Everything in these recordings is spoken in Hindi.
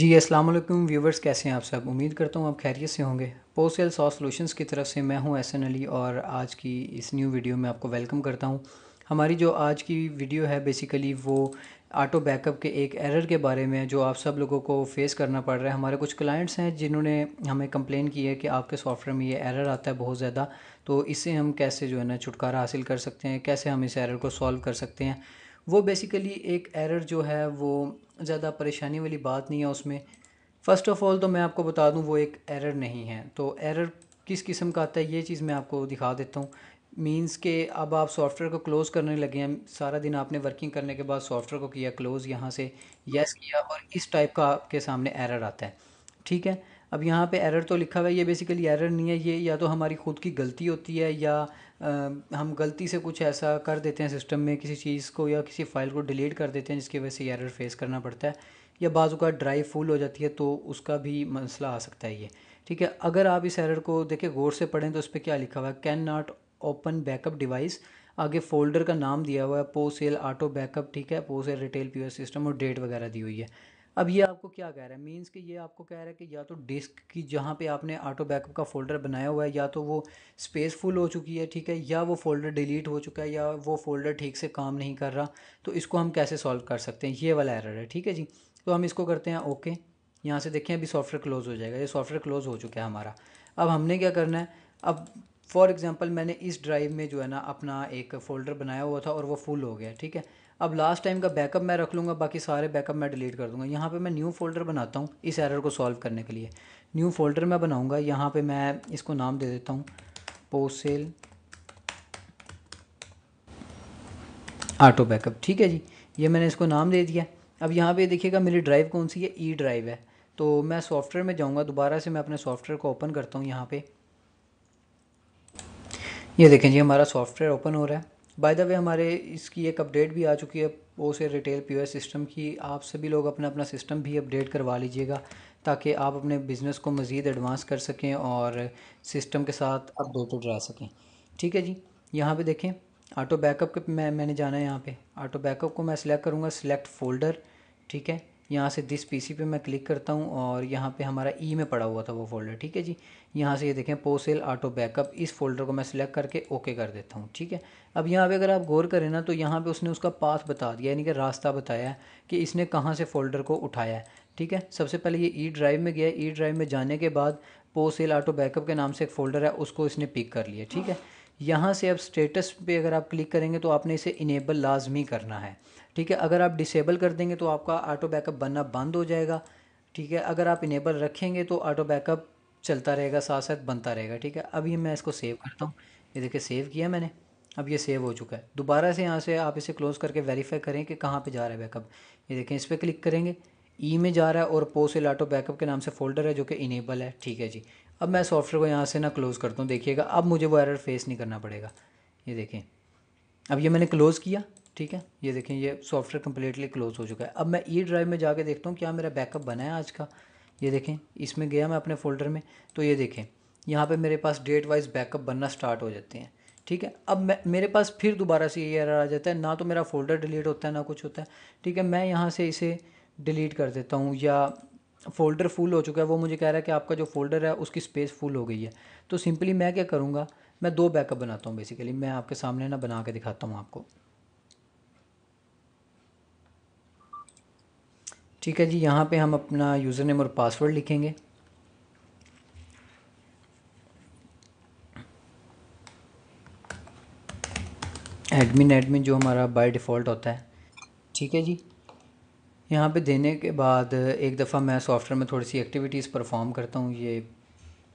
जी अस्सलाम वालेकुम व्यूवर्स कैसे हैं आप सब उम्मीद करता हूँ आप खैरियत से होंगे पोस्ट सेल सॉस सॉल्यूशंस की तरफ से मैं हूँ एहसन अली और आज की इस न्यू वीडियो में आपको वेलकम करता हूँ हमारी जो आज की वीडियो है बेसिकली वो ऑटो बैकअप के एक एरर के बारे में जो आप सब लोगों को फेस करना पड़ रहा है हमारे कुछ क्लाइंट्स हैं जिन्होंने हमें कंप्लेन की है कि आपके सॉफ्टवेयर में ये एरर आता है बहुत ज़्यादा तो इससे हम कैसे जो है ना छुटकारा हासिल कर सकते हैं कैसे हम इस एरर को सॉल्व कर सकते हैं वो बेसिकली एक एरर जो है वो ज़्यादा परेशानी वाली बात नहीं है उसमें फ़र्स्ट ऑफ़ ऑल तो मैं आपको बता दूं वो एक एरर नहीं है तो एरर किस किस्म का आता है ये चीज़ मैं आपको दिखा देता हूँ मींस के अब आप सॉफ्टवेयर को क्लोज़ करने लगे हैं सारा दिन आपने वर्किंग करने के बाद सॉफ्टवेयर को किया क्लोज़ यहाँ से यस किया और इस टाइप का आपके सामने एरर आता है ठीक है अब यहाँ पे एरर तो लिखा हुआ है ये बेसिकली एरर नहीं है ये या तो हमारी खुद की गलती होती है या आ, हम गलती से कुछ ऐसा कर देते हैं सिस्टम में किसी चीज़ को या किसी फाइल को डिलीट कर देते हैं जिसकी वजह से एरर फेस करना पड़ता है या बाज़ू का ड्राइव फुल हो जाती है तो उसका भी मसला आ सकता है ये ठीक है अगर आप इस एरर को देखें गौर से पढ़ें तो उस पर क्या लिखा हुआ है can not open backup device आगे फोल्डर का नाम दिया हुआ है पो सेल ऑटो बैकअप ठीक है POSale retail P system और डेट वगैरह दी हुई है अब ये आपको क्या कह रहा है मीन्स कि ये आपको कह रहा है कि या तो डिस्क की जहाँ पे आपने ऑटो बैकअप का फ़ोल्डर बनाया हुआ है या तो वो स्पेस फुल हो चुकी है ठीक है या वो फ़ोल्डर डिलीट हो चुका है या वो फ़ोल्डर ठीक से काम नहीं कर रहा तो इसको हम कैसे सॉल्व कर सकते हैं ये वाला एरर है ठीक है जी तो हम इसको करते हैं ओके यहाँ से देखें अभी सॉफ्टवेयर क्लोज़ हो जाएगा ये सॉफ्टवेयर क्लोज़ हो चुका है हमारा अब हमने क्या करना है अब फॉर एग्ज़ाम्पल मैंने इस ड्राइव में जो है ना अपना एक फ़ोल्डर बनाया हुआ था और वो फुल हो गया ठीक है अब लास्ट टाइम का बैकअप मैं रख लूँगा बाकी सारे बैकअप मैं डिलीट कर दूँगा यहाँ पे मैं न्यू फोल्डर बनाता हूँ इस एरर को सॉल्व करने के लिए न्यू फोल्डर मैं बनाऊँगा यहाँ पे मैं इसको नाम दे देता हूँ पोसेल ऑटो बैकअप ठीक है जी ये मैंने इसको नाम दे दिया अब यहाँ पे देखिएगा मेरी ड्राइव कौन सी है ई ड्राइव है तो मैं सॉफ्टवेयर में जाऊँगा दोबारा से मैं अपने सॉफ्टवेयर को ओपन करता हूँ यहाँ पर ये देखें जी हमारा सॉफ्टवेयर ओपन हो रहा है बाय द वे हमारे इसकी एक अपडेट भी आ चुकी है ओ से रिटेल पी सिस्टम की आप सभी लोग अपना अपना सिस्टम भी अपडेट करवा लीजिएगा ताकि आप अपने बिज़नेस को मज़ीद एडवांस कर सकें और सिस्टम के साथ अपडेटेड रह सकें ठीक है जी यहाँ पे देखें ऑटो बैकअप के मैं मैंने जाना है यहाँ पे ऑटो बैकअप को मैं सिलेक्ट करूँगा सिलेक्ट फ़ोल्डर ठीक है यहाँ से दिस पीसी पे मैं क्लिक करता हूँ और यहाँ पे हमारा ई e में पड़ा हुआ था वो फोल्डर ठीक है जी यहाँ से ये यह देखें पोसेल ऑटो बैकअप इस फोल्डर को मैं सिलेक्ट करके ओके कर देता हूँ ठीक है अब यहाँ पे अगर आप गौर करें ना तो यहाँ पे उसने उसका पाथ बता दिया यानी कि रास्ता बताया कि इसने कहाँ से फोल्डर को उठाया है ठीक है सबसे पहले ये ई e ड्राइव में गया ई e ड्राइव में जाने के बाद पोसेल ऑटो बैकअप के नाम से एक फ़ोल्डर है उसको इसने पिक कर लिया ठीक है यहाँ से अब स्टेटस पे अगर आप क्लिक करेंगे तो आपने इसे इनेबल लाजमी करना है ठीक है अगर आप डिसेबल कर देंगे तो आपका ऑटो बैकअप बनना बंद हो जाएगा ठीक है अगर आप इनेबल रखेंगे तो ऑटो बैकअप चलता रहेगा साथ साथ बनता रहेगा ठीक है अभी मैं इसको सेव करता हूँ ये देखिए सेव किया मैंने अब ये सेव हो चुका है दोबारा से यहाँ से आप इसे क्लोज़ करके वेरीफाई करें कि कहाँ पे जा रहा है बैकअप ये देखें इस पर क्लिक करेंगे ई e में जा रहा है और पोस्ट ऑटो बैकअप के नाम से फोल्डर है जो कि इनेबल है ठीक है जी अब मैं सॉफ्टवेयर को यहाँ से ना क्लोज़ करता हूँ देखिएगा अब मुझे वो एरर फेस नहीं करना पड़ेगा ये देखें अब ये मैंने क्लोज़ किया ठीक है ये देखें ये सॉफ्टवेयर कम्प्लीटली क्लोज़ हो चुका है अब मैं ई e ड्राइव में जाके देखता हूँ क्या मेरा बैकअप बना है आज का ये देखें इसमें गया मैं अपने फोल्डर में तो ये देखें यहाँ पे मेरे पास डेट वाइज बैकअप बनना स्टार्ट हो जाते हैं ठीक है अब मैं मेरे पास फिर दोबारा से ये एरर आ जाता है ना तो मेरा फोल्डर डिलीट होता है ना कुछ होता है ठीक है मैं यहाँ से इसे डिलीट कर देता हूँ या फ़ोल्डर फुल हो चुका है वो मुझे कह रहा है कि आपका जो फ़ोल्डर है उसकी स्पेस फुल हो गई है तो सिंपली मैं क्या करूँगा मैं दो बैकअप बनाता हूँ बेसिकली मैं आपके सामने ना बना के दिखाता हूँ आपको ठीक है जी यहाँ पे हम अपना यूज़र नेम और पासवर्ड लिखेंगे एडमिन एडमिन जो हमारा बाय डिफ़ॉल्ट होता है ठीक है जी यहाँ पे देने के बाद एक दफ़ा मैं सॉफ्टवेयर में थोड़ी सी एक्टिविटीज़ परफॉर्म करता हूँ ये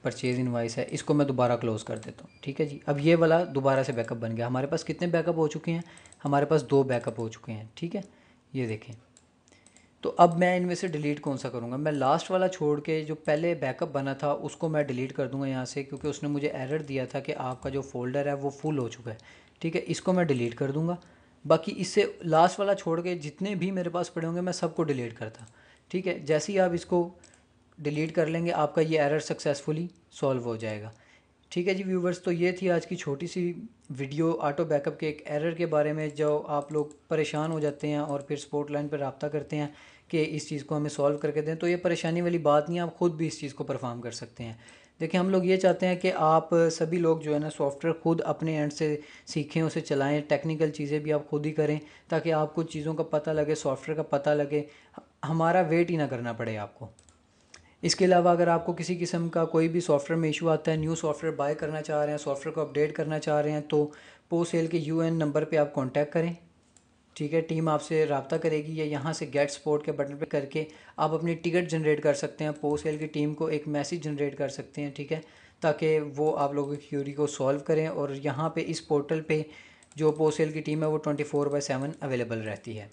परचेज़ इनवाइस है इसको मैं दोबारा क्लोज़ कर देता हूँ ठीक है जी अब ये वाला दोबारा से बैकअप बन गया हमारे पास कितने बैकअप हो चुके हैं हमारे पास दो बैकअप हो चुके हैं ठीक है ये देखें तो अब मैं इनमें से डिलीट कौन सा करूँगा मैं लास्ट वाला छोड़ के जो पहले बैकअप बना था उसको मैं डिलीट कर दूँगा यहाँ से क्योंकि उसने मुझे एरर दिया था कि आपका जो फोल्डर है वो फुल हो चुका है ठीक है इसको मैं डिलीट कर दूँगा बाकी इससे लास्ट वाला छोड़ के जितने भी मेरे पास पड़े होंगे मैं सबको डिलीट करता ठीक है जैसे ही आप इसको डिलीट कर लेंगे आपका ये एरर सक्सेसफुली सॉल्व हो जाएगा ठीक है जी व्यूवर्स तो ये थी आज की छोटी सी वीडियो ऑटो बैकअप के एक एरर के बारे में जो आप लोग परेशान हो जाते हैं और फिर सपोर्ट लाइन पर रबता करते हैं कि इस चीज़ को हमें सॉल्व करके दें तो ये परेशानी वाली बात नहीं आप ख़ुद भी इस चीज़ को परफॉर्म कर सकते हैं देखिए हम लोग ये चाहते हैं कि आप सभी लोग जो है ना सॉफ्टवेयर खुद अपने एंड से सीखें उसे चलाएं टेक्निकल चीज़ें भी आप खुद ही करें ताकि आपको चीज़ों का पता लगे सॉफ्टवेयर का पता लगे हमारा वेट ही ना करना पड़े आपको इसके अलावा अगर आपको किसी किस्म का कोई भी सॉफ्टवेयर में इशू आता है न्यू सॉफ्टवेयर बाय करना चाह रहे हैं सॉफ्टवेयर को अपडेट करना चाह रहे हैं तो पो सेल के यू नंबर पर आप कॉन्टैक्ट करें ठीक है टीम आपसे रबता करेगी या यहाँ से गेट सपोर्ट के बटन पे करके आप अपनी टिकट जनरेट कर सकते हैं पोस्ट सेल की टीम को एक मैसेज जनरेट कर सकते हैं ठीक है ताकि वो आप लोगों की क्यूरी को सॉल्व करें और यहाँ पे इस पोर्टल पे जो पोस्ट सेल की टीम है वो twenty four by seven available रहती है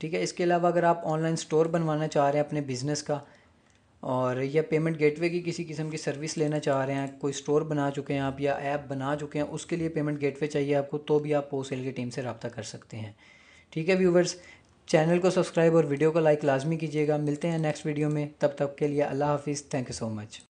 ठीक है इसके अलावा अगर आप ऑनलाइन स्टोर बनवाना चाह रहे हैं अपने बिज़नेस का और या पेमेंट गेटवे की किसी किस्म की सर्विस लेना चाह रहे हैं कोई स्टोर बना चुके हैं आप या ऐप बना चुके हैं उसके लिए पेमेंट गेटवे चाहिए आपको तो भी आप पोस्ट सेल की टीम से रबता कर सकते हैं ठीक है व्यूवर्स चैनल को सब्सक्राइब और वीडियो को लाइक लाजमी कीजिएगा मिलते हैं नेक्स्ट वीडियो में तब तक के लिए अल्लाह हाफिज़ थैंक यू सो मच